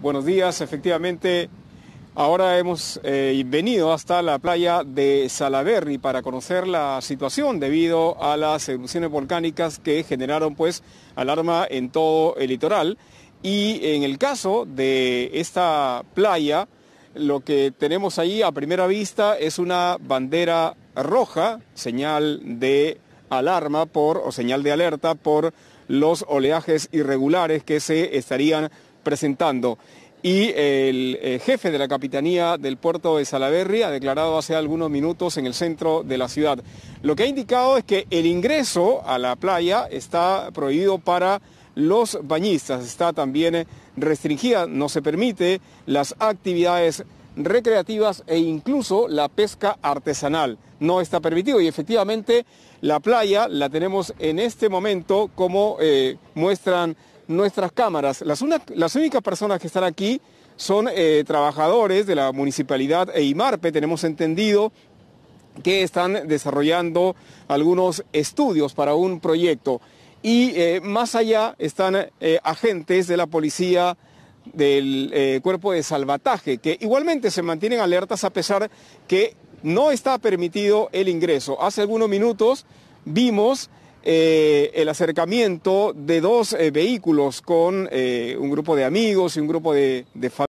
Buenos días, efectivamente. Ahora hemos eh, venido hasta la playa de Salaverry para conocer la situación debido a las erupciones volcánicas que generaron pues alarma en todo el litoral. Y en el caso de esta playa, lo que tenemos ahí a primera vista es una bandera roja, señal de alarma por o señal de alerta por los oleajes irregulares que se estarían presentando. Y el eh, jefe de la Capitanía del puerto de Salaberry ha declarado hace algunos minutos en el centro de la ciudad. Lo que ha indicado es que el ingreso a la playa está prohibido para los bañistas, está también restringida, no se permite las actividades recreativas e incluso la pesca artesanal. No está permitido y efectivamente la playa la tenemos en este momento como eh, muestran nuestras cámaras. Las, únicas personas que están aquí son eh, trabajadores de la municipalidad e Imarpe, tenemos entendido que están desarrollando algunos estudios para un proyecto. Y eh, más allá están eh, agentes de la policía del cuerpo de salvataje, que igualmente se mantienen alertas a pesar que no está permitido el ingreso. Hace algunos minutos vimos eh, el acercamiento de dos eh, vehículos con eh, un grupo de amigos y un grupo de, de